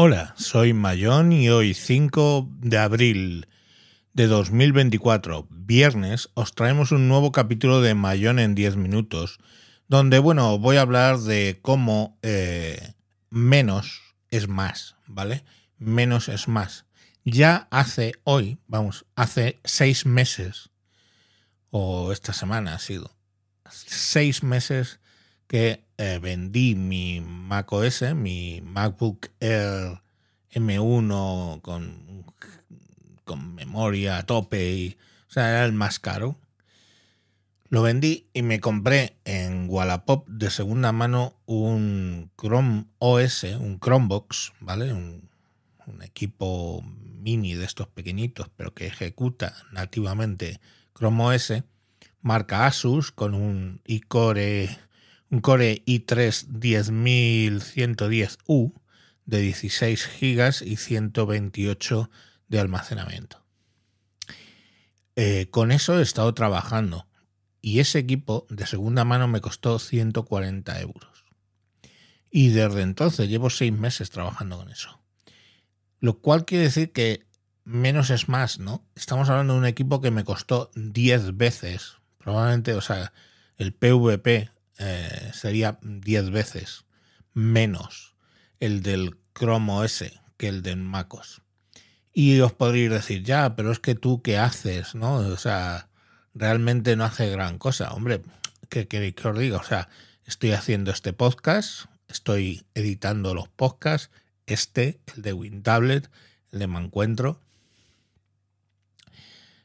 Hola, soy Mayón y hoy 5 de abril de 2024, viernes, os traemos un nuevo capítulo de Mayón en 10 minutos, donde, bueno, voy a hablar de cómo eh, menos es más, ¿vale? Menos es más. Ya hace hoy, vamos, hace seis meses, o esta semana ha sido, seis meses que eh, vendí mi Mac OS, mi MacBook Air M1 con, con memoria a tope, y, o sea, era el más caro. Lo vendí y me compré en Wallapop de segunda mano un Chrome OS, un Chromebox, ¿vale? Un, un equipo mini de estos pequeñitos, pero que ejecuta nativamente Chrome OS, marca Asus con un iCore un Core i3 10110U de 16 GB y 128 de almacenamiento. Eh, con eso he estado trabajando y ese equipo de segunda mano me costó 140 euros. Y desde entonces llevo seis meses trabajando con eso. Lo cual quiere decir que menos es más, ¿no? Estamos hablando de un equipo que me costó 10 veces, probablemente, o sea, el PVP eh, sería 10 veces menos el del Chrome OS que el del MacOS. Y os podréis decir, ya, pero es que tú qué haces, ¿no? O sea, realmente no hace gran cosa. Hombre, ¿qué queréis que os diga? O sea, estoy haciendo este podcast, estoy editando los podcasts, este, el de WinTablet, el de Mancuentro.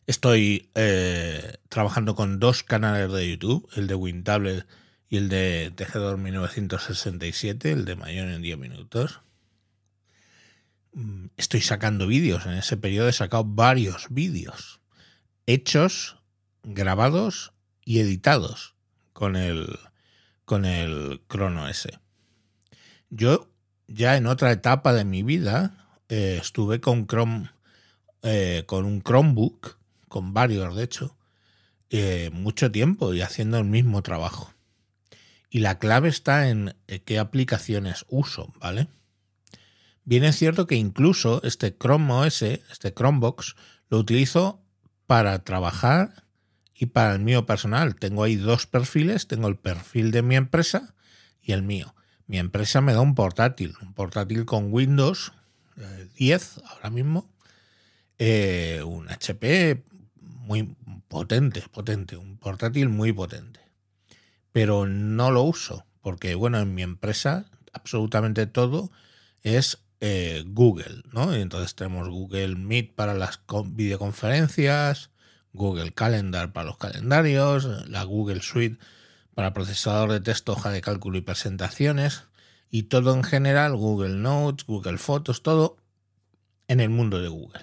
Estoy eh, trabajando con dos canales de YouTube, el de WinTablet y el de Tejedor 1967, el de Mayón en 10 minutos. Mm, estoy sacando vídeos, en ese periodo he sacado varios vídeos hechos, grabados y editados con el, con el Crono S. Yo ya en otra etapa de mi vida eh, estuve con Chrome, eh, con un Chromebook, con varios de hecho, eh, mucho tiempo y haciendo el mismo trabajo. Y la clave está en eh, qué aplicaciones uso, ¿vale? Bien es cierto que incluso este Chrome OS, este Chromebox, lo utilizo para trabajar y para el mío personal. Tengo ahí dos perfiles, tengo el perfil de mi empresa y el mío. Mi empresa me da un portátil, un portátil con Windows 10 eh, ahora mismo, eh, un HP muy potente, potente, un portátil muy potente pero no lo uso, porque bueno, en mi empresa absolutamente todo es eh, Google, ¿no? Y entonces tenemos Google Meet para las videoconferencias, Google Calendar para los calendarios, la Google Suite para procesador de texto, hoja de cálculo y presentaciones, y todo en general, Google Notes, Google Fotos, todo en el mundo de Google.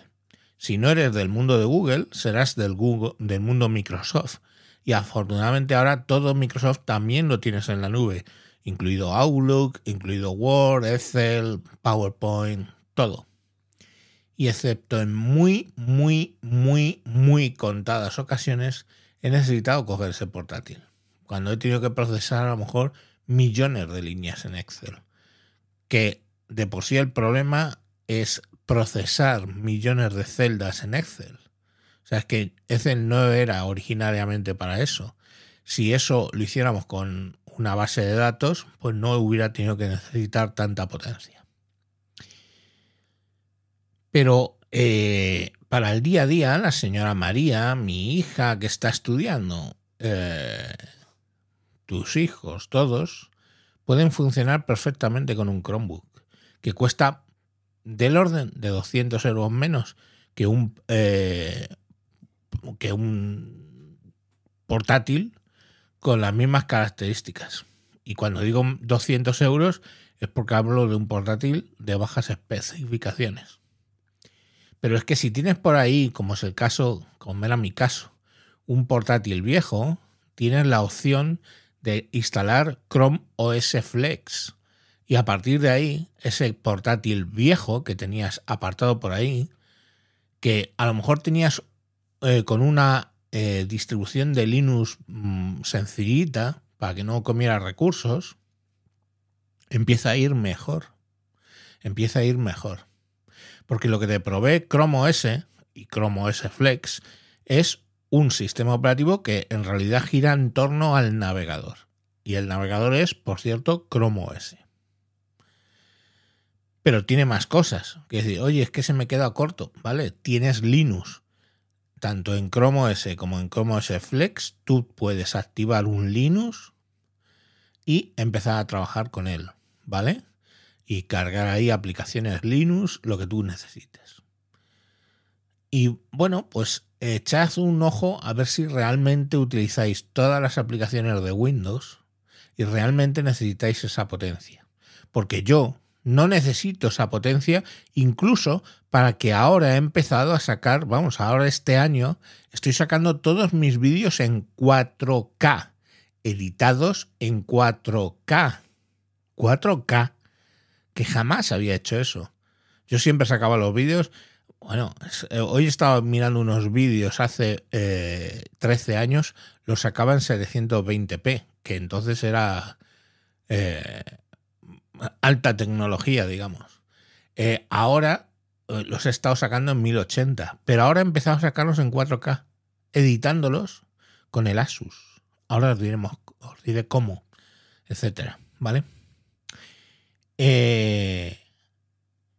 Si no eres del mundo de Google, serás del, del mundo Microsoft, y afortunadamente ahora todo Microsoft también lo tienes en la nube, incluido Outlook, incluido Word, Excel, PowerPoint, todo. Y excepto en muy, muy, muy, muy contadas ocasiones, he necesitado coger ese portátil. Cuando he tenido que procesar a lo mejor millones de líneas en Excel. Que de por sí el problema es procesar millones de celdas en Excel. O sea, es que ese no era originariamente para eso. Si eso lo hiciéramos con una base de datos, pues no hubiera tenido que necesitar tanta potencia. Pero eh, para el día a día, la señora María, mi hija que está estudiando, eh, tus hijos, todos, pueden funcionar perfectamente con un Chromebook, que cuesta del orden de 200 euros menos que un, eh, que un portátil con las mismas características. Y cuando digo 200 euros es porque hablo de un portátil de bajas especificaciones. Pero es que si tienes por ahí, como es el caso, como era mi caso, un portátil viejo, tienes la opción de instalar Chrome OS Flex. Y a partir de ahí, ese portátil viejo que tenías apartado por ahí, que a lo mejor tenías eh, con una eh, distribución de Linux mm, sencillita, para que no comiera recursos, empieza a ir mejor. Empieza a ir mejor. Porque lo que te provee Chrome OS y Chrome OS Flex es un sistema operativo que en realidad gira en torno al navegador. Y el navegador es, por cierto, Chrome OS. Pero tiene más cosas. Que decir, oye, es que se me queda corto, ¿vale? Tienes Linux tanto en Chrome OS como en Chrome OS Flex, tú puedes activar un Linux y empezar a trabajar con él, ¿vale? Y cargar ahí aplicaciones Linux, lo que tú necesites. Y bueno, pues echad un ojo a ver si realmente utilizáis todas las aplicaciones de Windows y realmente necesitáis esa potencia. Porque yo, no necesito esa potencia, incluso para que ahora he empezado a sacar, vamos, ahora este año estoy sacando todos mis vídeos en 4K, editados en 4K. 4K, que jamás había hecho eso. Yo siempre sacaba los vídeos. Bueno, eh, hoy estaba mirando unos vídeos hace 13 eh, años, los sacaba en 720p, que entonces era eh, alta tecnología, digamos. Eh, ahora eh, los he estado sacando en 1080, pero ahora he empezado a sacarlos en 4K, editándolos con el Asus. Ahora os, diremos, os diré cómo, etcétera, ¿vale? Eh,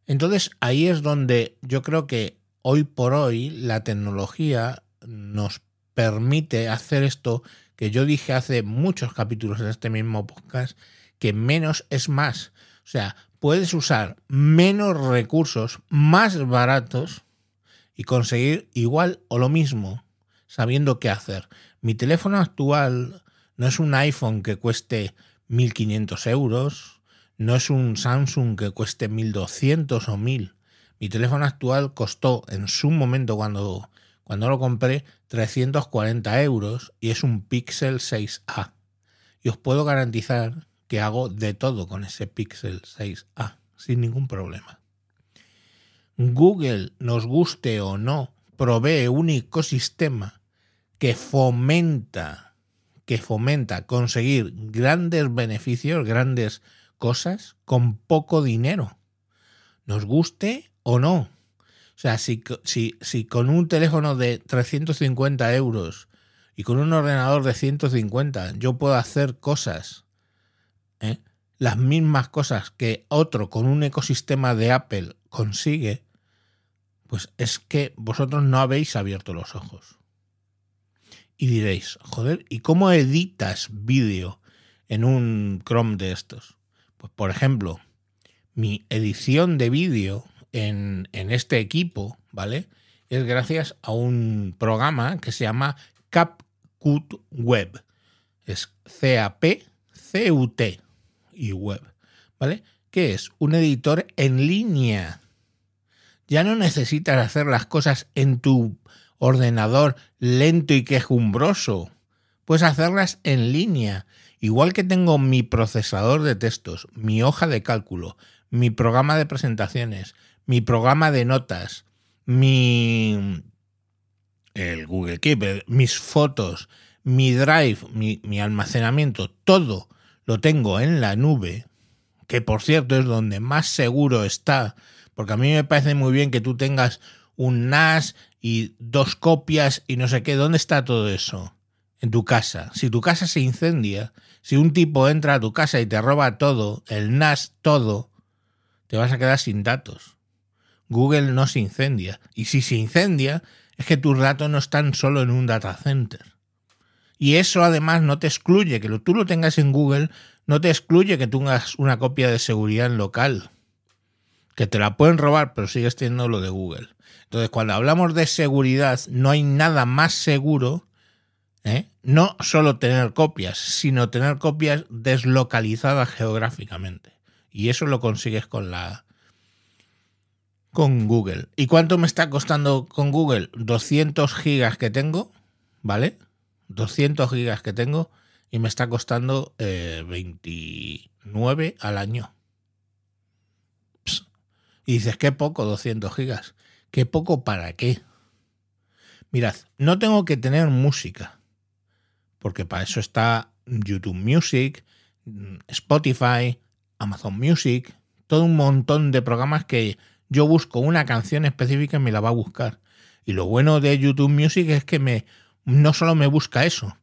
entonces ahí es donde yo creo que hoy por hoy la tecnología nos permite hacer esto que yo dije hace muchos capítulos en este mismo podcast, que menos es más. O sea, puedes usar menos recursos más baratos y conseguir igual o lo mismo sabiendo qué hacer. Mi teléfono actual no es un iPhone que cueste 1.500 euros, no es un Samsung que cueste 1.200 o 1.000. Mi teléfono actual costó en su momento cuando, cuando lo compré 340 euros y es un Pixel 6A. Y os puedo garantizar que hago de todo con ese Pixel 6A, sin ningún problema. Google, nos guste o no, provee un ecosistema que fomenta, que fomenta conseguir grandes beneficios, grandes cosas con poco dinero. Nos guste o no. O sea, si, si con un teléfono de 350 euros y con un ordenador de 150 yo puedo hacer cosas ¿eh? las mismas cosas que otro con un ecosistema de Apple consigue, pues es que vosotros no habéis abierto los ojos. Y diréis, joder, ¿y cómo editas vídeo en un Chrome de estos? Pues por ejemplo, mi edición de vídeo en, este equipo, ¿vale? Es gracias a un programa que se llama CapCut Web. Es C-A-P-C-U-T, web, ¿vale? Que es un editor en línea. Ya no necesitas hacer las cosas en tu ordenador lento y quejumbroso. Puedes hacerlas en línea. Igual que tengo mi procesador de textos, mi hoja de cálculo, mi programa de presentaciones, mi programa de notas, mi el Google Keep, mis fotos, mi Drive, mi almacenamiento, todo lo tengo en la nube, que por cierto es donde más seguro está, porque a mí me parece muy bien que tú tengas un NAS y dos copias y no sé qué, ¿dónde está todo eso? En tu casa. Si tu casa se incendia, si un tipo entra a tu casa y te roba todo, el NAS todo, te vas a quedar sin datos. Google no se incendia. Y si se incendia, es que tus datos no están solo en un data center. Y eso además no te excluye que tú lo tengas en Google, no te excluye que tengas una copia de seguridad en local. Que te la pueden robar, pero sigues teniendo lo de Google. Entonces, cuando hablamos de seguridad, no hay nada más seguro, ¿eh? no solo tener copias, sino tener copias deslocalizadas geográficamente. Y eso lo consigues con la, con Google. ¿Y cuánto me está costando con Google? 200 gigas que tengo, ¿vale? 200 gigas que tengo y me está costando 29 eh, al año. Y dices, qué poco 200 gigas. Qué poco para qué. Mirad, no tengo que tener música, porque para eso está YouTube Music, Spotify, Amazon Music, todo un montón de programas que yo busco una canción específica y me la va a buscar. Y lo bueno de YouTube Music es que me no solo me busca eso,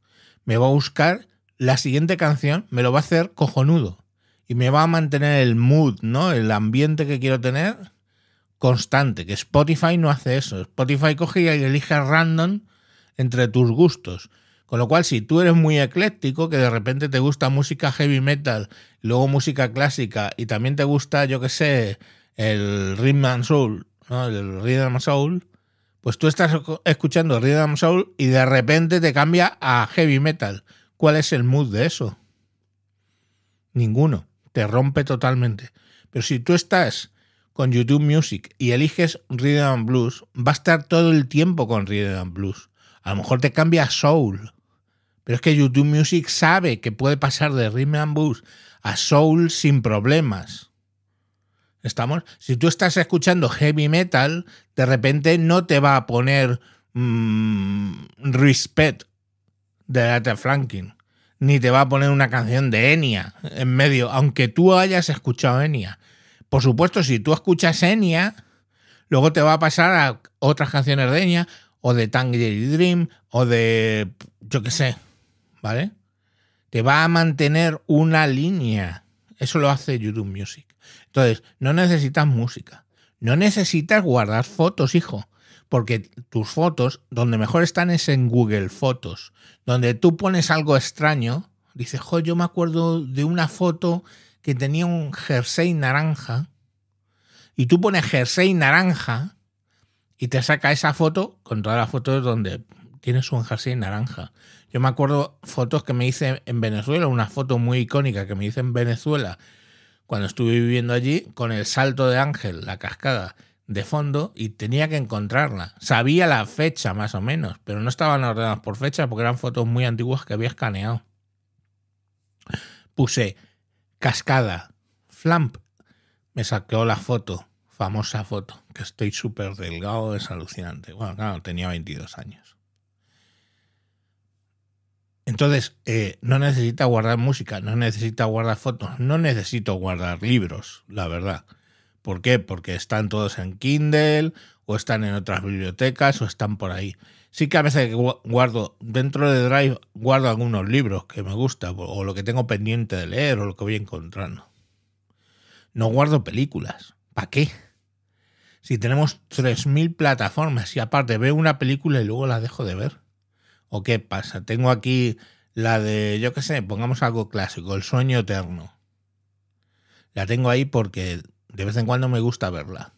me va a buscar la siguiente canción, me lo va a hacer cojonudo y me va a mantener el mood, ¿no? El ambiente que quiero tener constante, que Spotify no hace eso. Spotify coge y elige random entre tus gustos. Con lo cual, si tú eres muy ecléctico, que de repente te gusta música heavy metal, luego música clásica, y también te gusta, yo qué sé, el rhythm and soul, ¿no? El rhythm and soul, pues tú estás escuchando Rhythm Soul y de repente te cambia a heavy metal. ¿Cuál es el mood de eso? Ninguno. Te rompe totalmente. Pero si tú estás con YouTube Music y eliges Rhythm and Blues, va a estar todo el tiempo con Rhythm and Blues. A lo mejor te cambia a Soul. Pero es que YouTube Music sabe que puede pasar de Rhythm and Blues a Soul sin problemas. Estamos. Si tú estás escuchando heavy metal, de repente no te va a poner mm, respect de Data Franklin, ni te va a poner una canción de Enya en medio, aunque tú hayas escuchado Enya. Por supuesto, si tú escuchas Enya, luego te va a pasar a otras canciones de Enya, o de Tangled Dream, o de. yo qué sé, ¿vale? Te va a mantener una línea. Eso lo hace YouTube Music. Entonces, no necesitas música, no necesitas guardar fotos, hijo, porque tus fotos, donde mejor están es en Google Fotos, donde tú pones algo extraño, dices, jo, yo me acuerdo de una foto que tenía un jersey naranja, y tú pones jersey naranja y te saca esa foto con todas las fotos donde tienes un jersey naranja. Yo me acuerdo fotos que me hice en Venezuela, una foto muy icónica que me hice en Venezuela, cuando estuve viviendo allí con el salto de Ángel, la cascada de fondo y tenía que encontrarla. Sabía la fecha más o menos, pero no estaban ordenadas por fecha porque eran fotos muy antiguas que había escaneado. Puse cascada, flamp, me saqueó la foto, famosa foto, que estoy súper delgado, es alucinante. Bueno, claro, tenía 22 años. Entonces, eh, no necesita guardar música, no necesita guardar fotos, no necesito guardar libros, la verdad. ¿Por qué? Porque están todos en Kindle o están en otras bibliotecas o están por ahí. Sí que a veces guardo, dentro de Drive guardo algunos libros que me gustan o lo que tengo pendiente de leer o lo que voy encontrando. No guardo películas. ¿Para qué? Si tenemos 3.000 plataformas y aparte veo una película y luego la dejo de ver. ¿O qué pasa? Tengo aquí la de, yo qué sé, pongamos algo clásico, El sueño eterno. La tengo ahí porque de vez en cuando me gusta verla.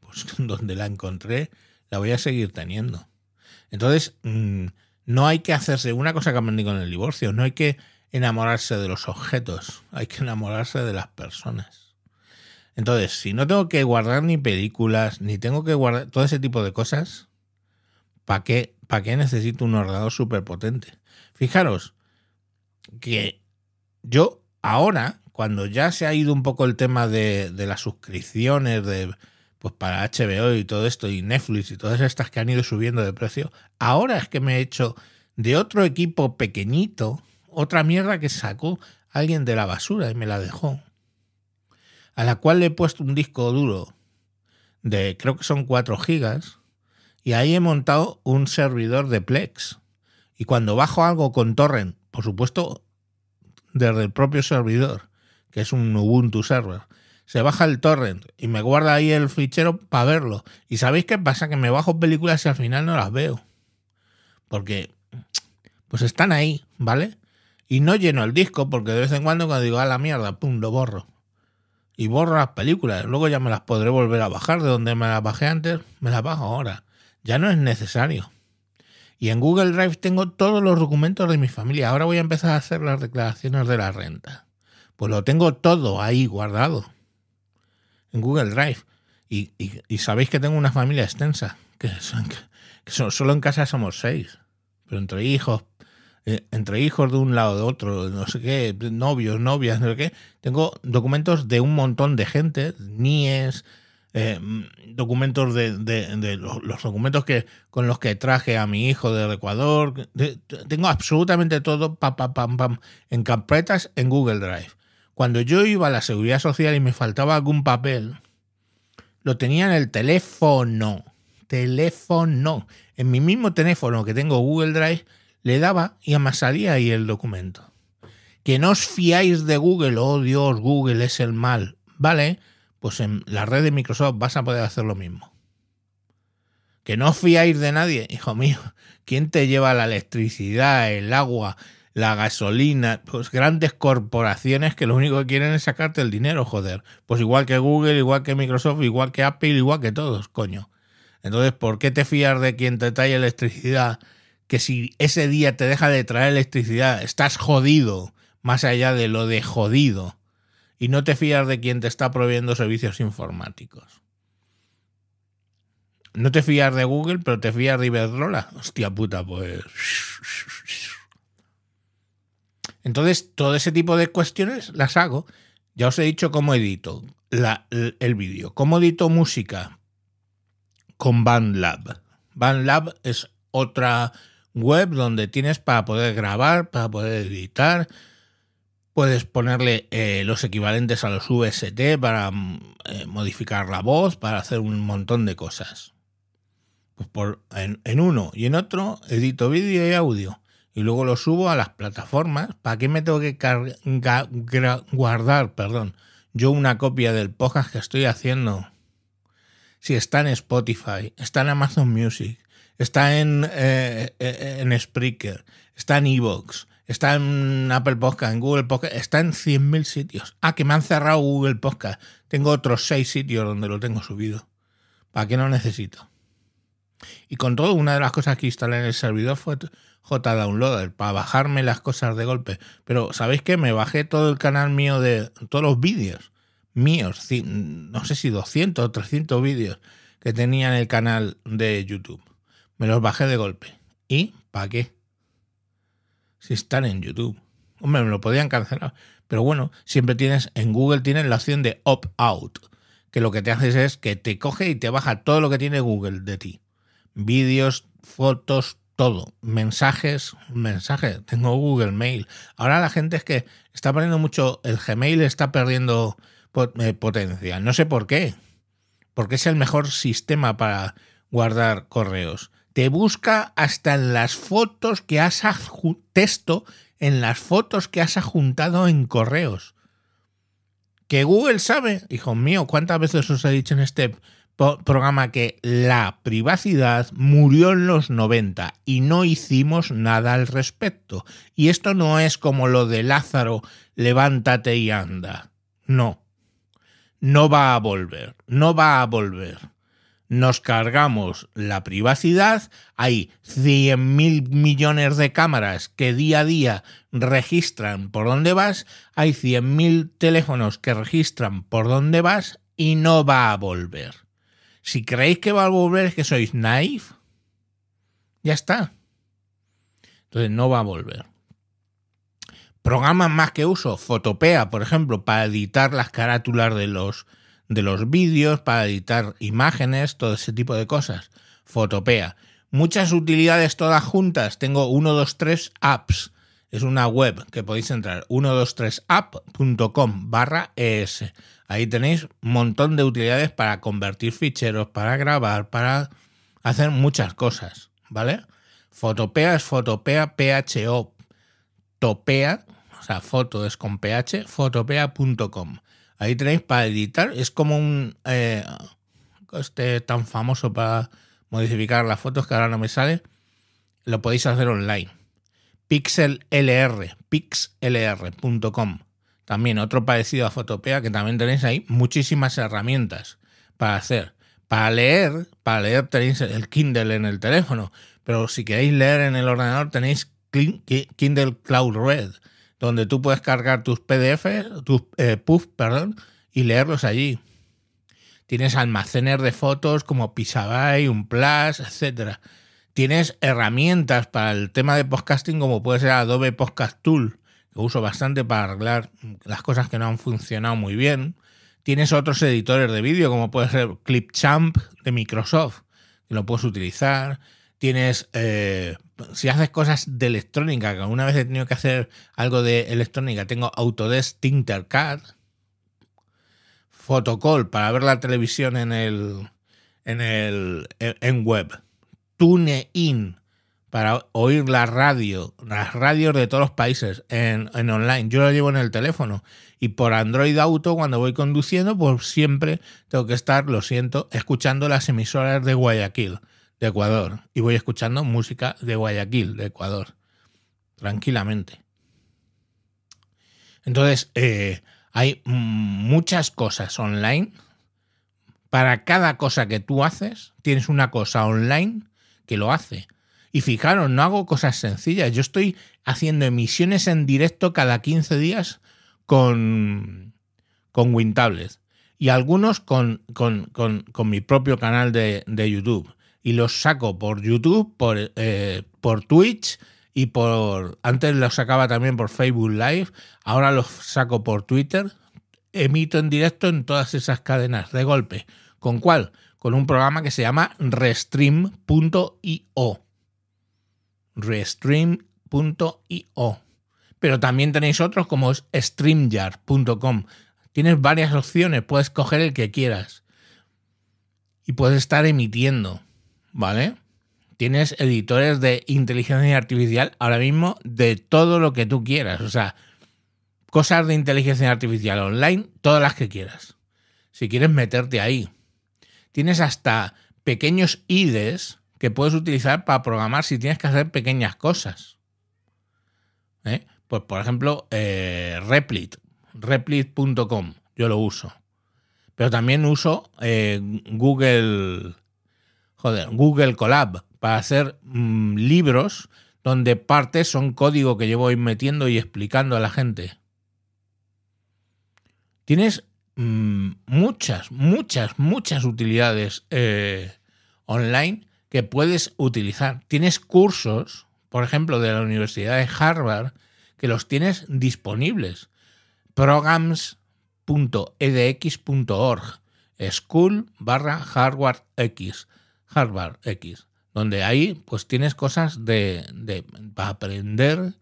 Pues donde la encontré, la voy a seguir teniendo. Entonces, mm, no hay que hacerse una cosa que dicho con el divorcio, no hay que enamorarse de los objetos, hay que enamorarse de las personas. Entonces, si no tengo que guardar ni películas, ni tengo que guardar todo ese tipo de cosas, ¿Para qué, qué necesito un ordenador súper potente? Fijaros que yo ahora, cuando ya se ha ido un poco el tema de, las suscripciones, de, pues para HBO y todo esto, y Netflix y todas estas que han ido subiendo de precio, ahora es que me he hecho de otro equipo pequeñito, otra mierda que sacó alguien de la basura y me la dejó, a la cual le he puesto un disco duro de creo que son 4 gigas, y ahí he montado un servidor de Plex. Y cuando bajo algo con torrent, por supuesto, desde el propio servidor, que es un Ubuntu server, se baja el torrent y me guarda ahí el fichero para verlo. ¿Y sabéis qué pasa? Que me bajo películas y al final no las veo. Porque, pues están ahí, ¿vale? Y no lleno el disco porque de vez en cuando cuando digo, a la mierda, pum, lo borro. Y borro las películas. Luego ya me las podré volver a bajar de donde me las bajé antes, me las bajo ahora ya no es necesario. Y en Google Drive tengo todos los documentos de mi familia. Ahora voy a empezar a hacer las declaraciones de la renta. Pues lo tengo todo ahí guardado. En Google Drive. Y, sabéis que tengo una familia extensa. Que, son, solo en casa somos seis. Pero entre hijos, eh, entre hijos de un lado de otro, no sé qué, novios, novias, no sé qué. Tengo documentos de un montón de gente. NIES, eh, documentos de, los, documentos que, con los que traje a mi hijo del Ecuador. tengo absolutamente todo pam, pam, pam, en carpetas en Google Drive. Cuando yo iba a la seguridad social y me faltaba algún papel, lo tenía en el teléfono. Teléfono. En mi mismo teléfono que tengo Google Drive, le daba y amasaría salía ahí el documento. Que no os fiáis de Google, oh Dios, Google es el mal. Vale, pues en la red de Microsoft vas a poder hacer lo mismo. Que no os de nadie, hijo mío. ¿Quién te lleva la electricidad, el agua, la gasolina? Pues grandes corporaciones que lo único que quieren es sacarte el dinero, joder. Pues igual que Google, igual que Microsoft, igual que Apple, igual que todos, coño. Entonces, ¿por qué te fías de quien te trae electricidad? Que si ese día te deja de traer electricidad, estás jodido, más allá de lo de jodido y no te fías de quien te está proveyendo servicios informáticos. No te fías de Google, pero te fías de Iberdrola. Hostia puta, pues. Entonces, todo ese tipo de cuestiones las hago. Ya os he dicho cómo edito el vídeo. ¿Cómo edito música? Con BandLab. BandLab es otra web donde tienes para poder grabar, para poder editar, puedes ponerle eh, los equivalentes a los VST para mm, eh, modificar la voz, para hacer un montón de cosas. Pues por, en, uno y en otro edito vídeo y audio. Y luego lo subo a las plataformas. ¿Para qué me tengo que guardar perdón, yo una copia del podcast que estoy haciendo? Si está en Spotify, está en Amazon Music, está en, eh, en Spreaker, está en Evox, está en Apple Podcast, en Google Podcast, está en 100.000 sitios. Ah, que me han cerrado Google Podcast. Tengo otros seis sitios donde lo tengo subido. ¿Para qué no necesito? Y con todo, una de las cosas que instalé en el servidor fue JDownloader, para bajarme las cosas de golpe. Pero, ¿sabéis qué? Me bajé todo el canal mío de todos los vídeos míos, no sé si 200 o 300 vídeos que tenía en el canal de YouTube. Me los bajé de golpe. ¿Y para qué? si están en YouTube. Hombre, me lo podían cancelar. Pero bueno, siempre tienes, en Google tienes la opción de opt-out, que lo que te haces es que te coge y te baja todo lo que tiene Google de ti. Vídeos, fotos, todo. Mensajes, mensajes. Tengo Google Mail. Ahora la gente es que está perdiendo mucho, el Gmail está perdiendo eh, potencia. No sé por qué. Porque es el mejor sistema para guardar correos te busca hasta en las fotos que has texto, en las fotos que has adjuntado en correos. Que Google sabe, hijo mío, cuántas veces os he dicho en este programa que la privacidad murió en los 90 y no hicimos nada al respecto. Y esto no es como lo de Lázaro, levántate y anda. No. No va a volver, no va a volver nos cargamos la privacidad, hay 100.000 millones de cámaras que día a día registran por dónde vas, hay 100.000 teléfonos que registran por dónde vas y no va a volver. Si creéis que va a volver es que sois naif, ya está. Entonces no va a volver. Programas más que uso, Fotopea, por ejemplo, para editar las carátulas de los de los vídeos, para editar imágenes, todo ese tipo de cosas. Fotopea. Muchas utilidades todas juntas. Tengo 123 apps. Es una web que podéis entrar. 123app.com barra es. Ahí tenéis un montón de utilidades para convertir ficheros, para grabar, para hacer muchas cosas. ¿Vale? Fotopea es fotopea PHO. Topea, o sea, foto es con PH, fotopea.com. Ahí tenéis para editar. Es como un... Eh, este tan famoso para modificar las fotos que ahora no me sale. Lo podéis hacer online. PixelLR, pixlr.com. También otro parecido a Fotopea que también tenéis ahí muchísimas herramientas para hacer. Para leer, para leer tenéis el Kindle en el teléfono, pero si queréis leer en el ordenador tenéis Kindle Cloud Red, donde tú puedes cargar tus PDFs, tus eh, perdón, y leerlos allí. Tienes almacenes de fotos como Pixabay, Unplus, etc. Tienes herramientas para el tema de podcasting como puede ser Adobe Podcast Tool, que uso bastante para arreglar las cosas que no han funcionado muy bien. Tienes otros editores de vídeo como puede ser Clipchamp de Microsoft, que lo puedes utilizar. Tienes eh, si haces cosas de electrónica, que alguna vez he tenido que hacer algo de electrónica, tengo Autodesk Tintercard. Photocall para ver la televisión en el en el en web, TuneIn para oír la radio, las radios de todos los países en, en, online. Yo lo llevo en el teléfono y por Android Auto cuando voy conduciendo, pues siempre tengo que estar, lo siento, escuchando las emisoras de Guayaquil de Ecuador y voy escuchando música de Guayaquil, de Ecuador, tranquilamente. Entonces, eh, hay muchas cosas online. Para cada cosa que tú haces, tienes una cosa online que lo hace. Y fijaros, no hago cosas sencillas. Yo estoy haciendo emisiones en directo cada 15 días con, con WinTablet. Y algunos con, con, con mi propio canal de YouTube y los saco por YouTube, por, eh, por Twitch y por... Antes los sacaba también por Facebook Live, ahora los saco por Twitter. Emito en directo en todas esas cadenas de golpe. ¿Con cuál? Con un programa que se llama restream.io. Restream.io. Pero también tenéis otros como streamyard.com. Tienes varias opciones, puedes coger el que quieras. Y puedes estar emitiendo. ¿vale? Tienes editores de inteligencia artificial ahora mismo de todo lo que tú quieras. O sea, cosas de inteligencia artificial online, todas las que quieras. Si quieres meterte ahí. Tienes hasta pequeños IDEs que puedes utilizar para programar si tienes que hacer pequeñas cosas. ¿Eh? Pues por ejemplo, eh, Replit, replit.com, yo lo uso. Pero también uso eh, Google joder, Google Colab para hacer mm, libros donde partes son código que yo voy metiendo y explicando a la gente. Tienes mm, muchas, muchas, muchas utilidades eh, online que puedes utilizar. Tienes cursos, por ejemplo, de la Universidad de Harvard, que los tienes disponibles. programs.edx.org, school barra X Harvard X, donde ahí pues tienes cosas de, para aprender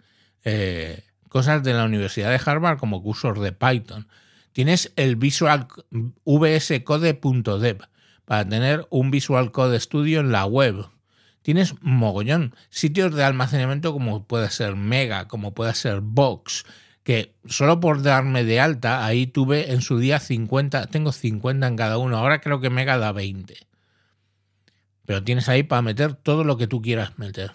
eh, cosas de la Universidad de Harvard como cursos de Python. Tienes el Visual Code.dev para tener un Visual Code Studio en la web. Tienes mogollón, sitios de almacenamiento como puede ser Mega, como puede ser Box, que solo por darme de alta, ahí tuve en su día 50, tengo 50 en cada uno, ahora creo que Mega da 20. Pero tienes ahí para meter todo lo que tú quieras meter.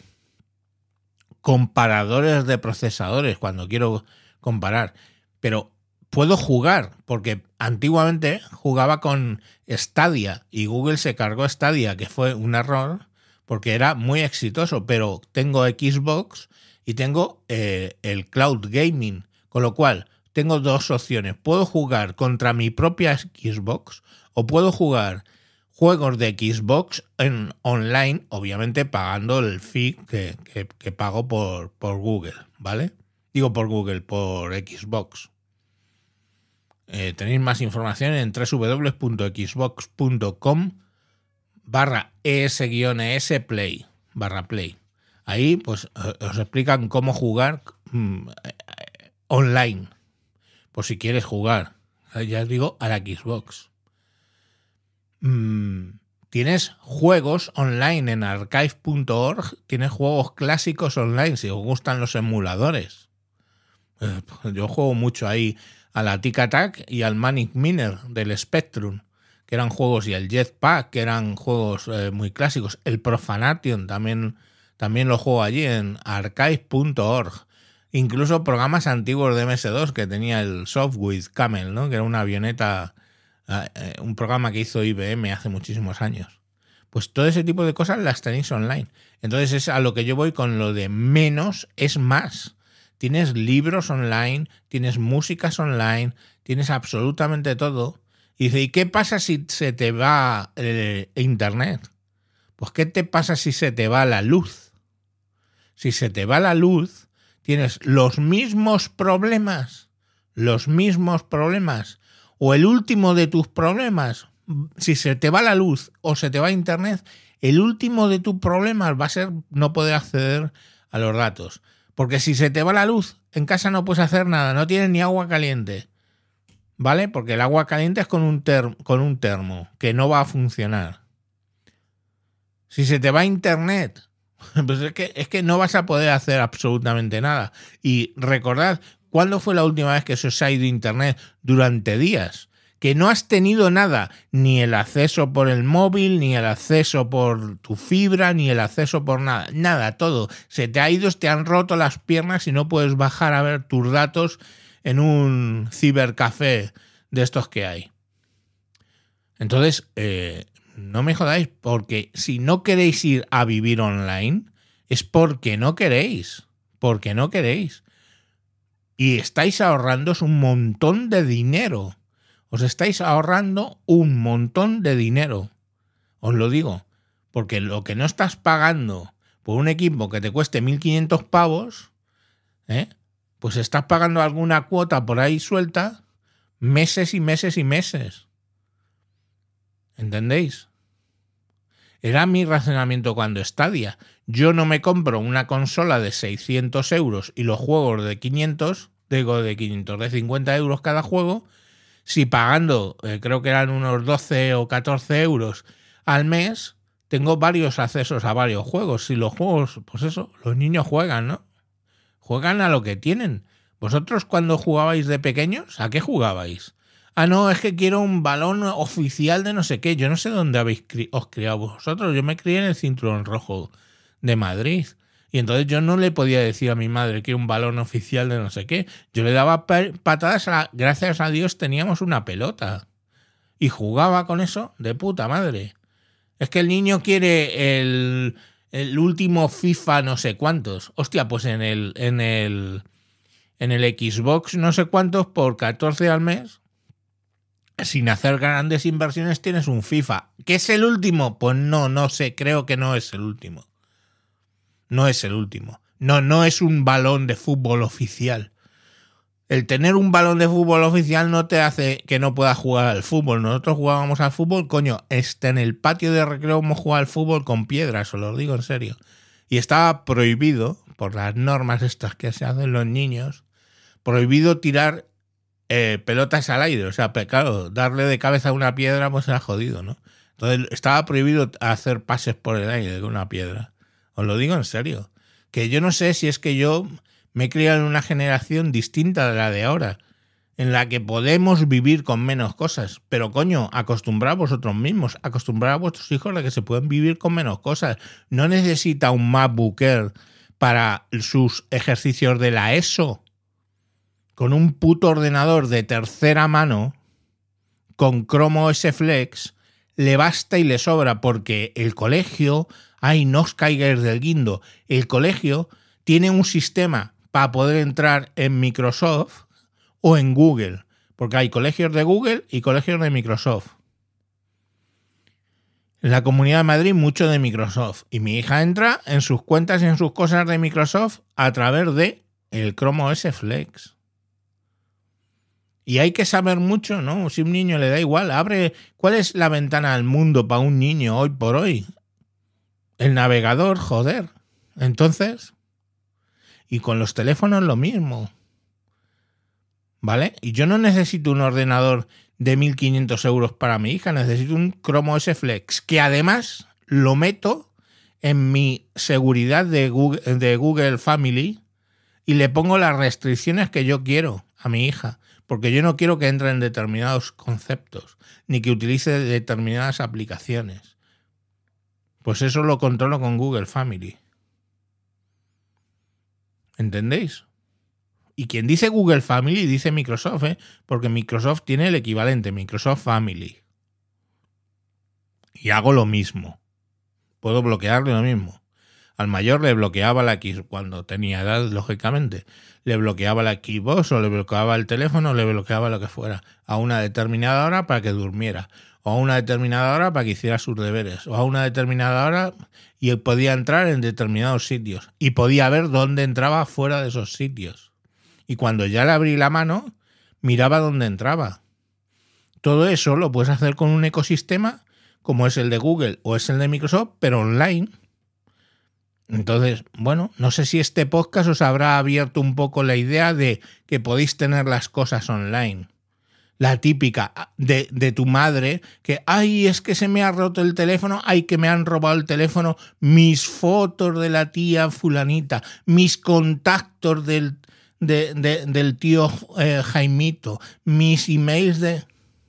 Comparadores de procesadores, cuando quiero comparar. Pero puedo jugar, porque antiguamente jugaba con Stadia y Google se cargó Stadia, que fue un error, porque era muy exitoso, pero tengo Xbox y tengo eh, el cloud gaming, con lo cual tengo dos opciones. Puedo jugar contra mi propia Xbox o puedo jugar juegos de Xbox en online, obviamente pagando el fee que, pago por, Google, ¿vale? Digo por Google, por Xbox. Eh, tenéis más información en www.xbox.com barra es-s play barra play. Ahí pues eh, os explican cómo jugar mm, online, por si quieres jugar, ya os digo, a la Xbox. Mm, tienes juegos online en archive.org, tienes juegos clásicos online si os gustan los emuladores. Eh, yo juego mucho ahí a la Tic Tac y al Manic Miner del Spectrum, que eran juegos, y al Jetpack, que eran juegos eh, muy clásicos. El Profanation también, también lo juego allí en archive.org. Incluso programas antiguos de MS2 que tenía el Softwith Camel, ¿no? que era una avioneta Ah, eh, un programa que hizo IBM hace muchísimos años. Pues todo ese tipo de cosas las tenéis online. Entonces es a lo que yo voy con lo de menos es más. Tienes libros online, tienes músicas online, tienes absolutamente todo. Y dice, ¿y qué pasa si se te va eh, Internet? Pues ¿qué te pasa si se te va la luz? Si se te va la luz, tienes los mismos problemas, los mismos problemas o el último de tus problemas, si se te va la luz o se te va internet, el último de tus problemas va a ser no poder acceder a los datos. Porque si se te va la luz, en casa no puedes hacer nada, no tienes ni agua caliente. ¿Vale? Porque el agua caliente es con un, termo, con un termo, que no va a funcionar. Si se te va internet, pues es que, es que no vas a poder hacer absolutamente nada. Y recordad, ¿Cuándo fue la última vez que se os ha ido internet durante días? Que no has tenido nada, ni el acceso por el móvil, ni el acceso por tu fibra, ni el acceso por nada, nada, todo. Se te ha ido, te han roto las piernas y no puedes bajar a ver tus datos en un cibercafé de estos que hay. Entonces, eh, no me jodáis, porque si no queréis ir a vivir online, es porque no queréis, porque no queréis y estáis ahorrando un montón de dinero. Os estáis ahorrando un montón de dinero. Os lo digo, porque lo que no estás pagando por un equipo que te cueste 1.500 pavos, ¿eh? pues estás pagando alguna cuota por ahí suelta meses y meses y meses. ¿Entendéis? Era mi razonamiento cuando Stadia yo no me compro una consola de 600 euros y los juegos de 500, digo de 500, de 50 euros cada juego, si pagando, eh, creo que eran unos 12 o 14 euros al mes, tengo varios accesos a varios juegos. Si los juegos, pues eso, los niños juegan, ¿no? Juegan a lo que tienen. ¿Vosotros cuando jugabais de pequeños, a qué jugabais? Ah, no, es que quiero un balón oficial de no sé qué. Yo no sé dónde habéis os criado vosotros. Yo me crié en el cinturón rojo de Madrid. Y entonces yo no le podía decir a mi madre que un balón oficial de no sé qué. Yo le daba patadas a Gracias a Dios teníamos una pelota. Y jugaba con eso de puta madre. Es que el niño quiere el, el último FIFA no sé cuántos. Hostia, pues en el, en el, en el Xbox no sé cuántos por 14 al mes. Sin hacer grandes inversiones tienes un FIFA. ¿Qué es el último? Pues no, no sé, creo que no es el último no es el último. No, no es un balón de fútbol oficial. El tener un balón de fútbol oficial no te hace que no puedas jugar al fútbol. Nosotros jugábamos al fútbol, coño, en el patio de recreo hemos jugado al fútbol con piedras, os lo digo en serio. Y estaba prohibido, por las normas estas que se hacen los niños, prohibido tirar eh, pelotas al aire. O sea, claro, darle de cabeza a una piedra pues era jodido, ¿no? Entonces estaba prohibido hacer pases por el aire con una piedra. Os lo digo en serio. Que yo no sé si es que yo me he criado en una generación distinta de la de ahora, en la que podemos vivir con menos cosas. Pero coño, acostumbrad a vosotros mismos, acostumbrad a vuestros hijos a que se pueden vivir con menos cosas. No necesita un MacBook para sus ejercicios de la ESO. Con un puto ordenador de tercera mano, con Chrome OS Flex, le basta y le sobra porque el colegio hay no os del guindo. El colegio tiene un sistema para poder entrar en Microsoft o en Google, porque hay colegios de Google y colegios de Microsoft. En la Comunidad de Madrid mucho de Microsoft y mi hija entra en sus cuentas y en sus cosas de Microsoft a través de el Chrome OS Flex. Y hay que saber mucho, ¿no? Si un niño le da igual, abre. ¿Cuál es la ventana al mundo para un niño hoy por hoy? El navegador, joder. Entonces, y con los teléfonos lo mismo. ¿Vale? Y yo no necesito un ordenador de 1.500 euros para mi hija, necesito un Chrome OS Flex, que además lo meto en mi seguridad de Google, de Google Family y le pongo las restricciones que yo quiero a mi hija, porque yo no quiero que entre en determinados conceptos, ni que utilice determinadas aplicaciones. Pues eso lo controlo con Google Family. ¿Entendéis? Y quien dice Google Family dice Microsoft, ¿eh? porque Microsoft tiene el equivalente, Microsoft Family. Y hago lo mismo. Puedo bloquearle lo mismo. Al mayor le bloqueaba la Xbox cuando tenía edad, lógicamente. Le bloqueaba la Xbox o le bloqueaba el teléfono, le bloqueaba lo que fuera a una determinada hora para que durmiera o a una determinada hora para que hiciera sus deberes, o a una determinada hora y podía entrar en determinados sitios y podía ver dónde entraba fuera de esos sitios. Y cuando ya le abrí la mano, miraba dónde entraba. Todo eso lo puedes hacer con un ecosistema como es el de Google o es el de Microsoft, pero online. Entonces, bueno, no sé si este podcast os habrá abierto un poco la idea de que podéis tener las cosas online la típica ah, de, tu madre, que, ay, es que se me ha roto el teléfono, ay, que me han robado el teléfono, mis fotos de la tía fulanita, mis contactos del, del tío eh, Jaimito, mis emails de...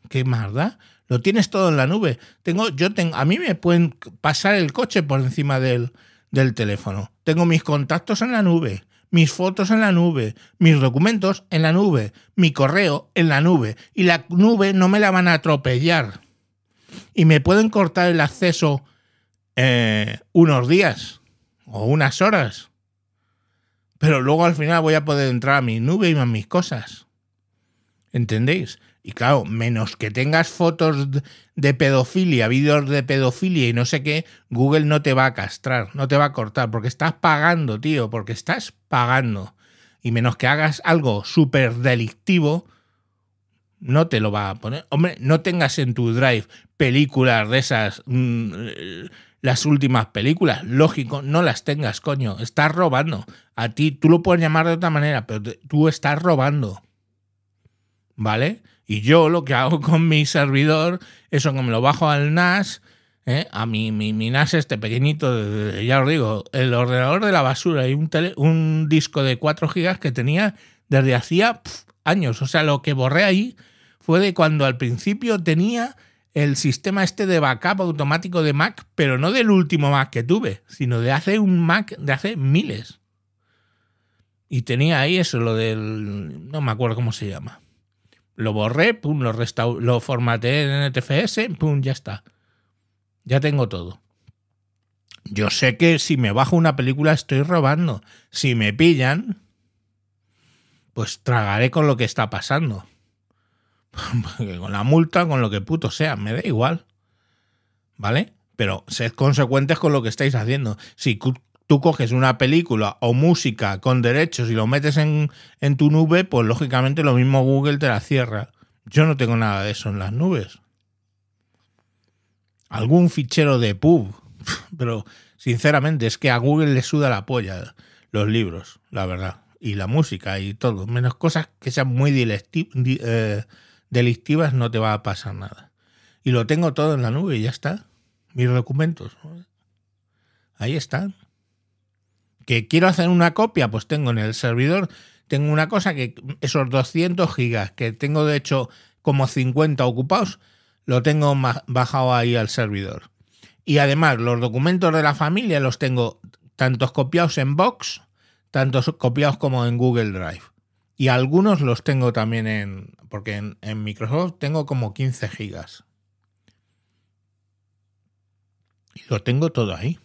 ¿Qué marda? Lo tienes todo en la nube. Tengo, yo tengo, a mí me pueden pasar el coche por encima del, del teléfono. Tengo mis contactos en la nube mis fotos en la nube, mis documentos en la nube, mi correo en la nube, y la nube no me la van a atropellar. Y me pueden cortar el acceso eh, unos días o unas horas. Pero luego al final voy a poder entrar a mi nube y a mis cosas. ¿Entendéis? Y claro, menos que tengas fotos de pedofilia, vídeos de pedofilia y no sé qué, Google no te va a castrar, no te va a cortar, porque estás pagando, tío, porque estás pagando. Y menos que hagas algo súper delictivo, no te lo va a poner. Hombre, no tengas en tu drive películas de esas, mm, las últimas películas, lógico, no las tengas, coño, estás robando. A ti, tú lo puedes llamar de otra manera, pero tú estás robando. ¿Vale? Y yo lo que hago con mi servidor, eso que me lo bajo al NAS, ¿eh? a mi, NAS este pequeñito, ya os digo, el ordenador de la basura y un, disco de 4 GB que tenía desde hacía años. O sea, lo que borré ahí fue de cuando al principio tenía el sistema este de backup automático de Mac, pero no del último Mac que tuve, sino de hace un Mac de hace miles. Y tenía ahí eso, lo del... no me acuerdo cómo se llama lo borré, pum, lo, lo formateé en NTFS, pum, ya está. Ya tengo todo. Yo sé que si me bajo una película estoy robando. Si me pillan, pues tragaré con lo que está pasando. con la multa, con lo que puto sea, me da igual. ¿Vale? Pero sed consecuentes con lo que estáis haciendo. Si tú coges una película o música con derechos y lo metes en, tu nube, pues lógicamente lo mismo Google te la cierra. Yo no tengo nada de eso en las nubes. Algún fichero de pub, pero sinceramente es que a Google le suda la polla los libros, la verdad, y la música y todo. Menos cosas que sean muy eh, delictivas no te va a pasar nada. Y lo tengo todo en la nube y ya está. Mis documentos. Ahí están que quiero hacer una copia, pues tengo en el servidor, tengo una cosa que esos 200 gigas que tengo de hecho como 50 ocupados, lo tengo bajado ahí al servidor. Y además los documentos de la familia los tengo tantos copiados en Box, tantos copiados como en Google Drive. Y algunos los tengo también en, porque en, Microsoft tengo como 15 gigas. Y lo tengo todo ahí.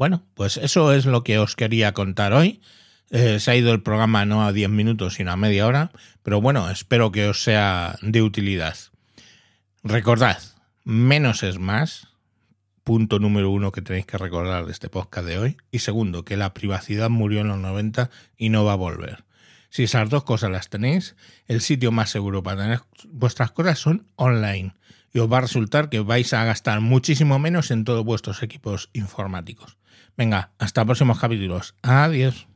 Bueno, pues eso es lo que os quería contar hoy. Eh, se ha ido el programa no a 10 minutos, sino a media hora, pero bueno, espero que os sea de utilidad. Recordad, menos es más, punto número uno que tenéis que recordar de este podcast de hoy, y segundo, que la privacidad murió en los 90 y no va a volver. Si esas dos cosas las tenéis, el sitio más seguro para tener vuestras cosas son online, y os va a resultar que vais a gastar muchísimo menos en todos vuestros equipos informáticos. Venga, hasta próximos capítulos. Adiós.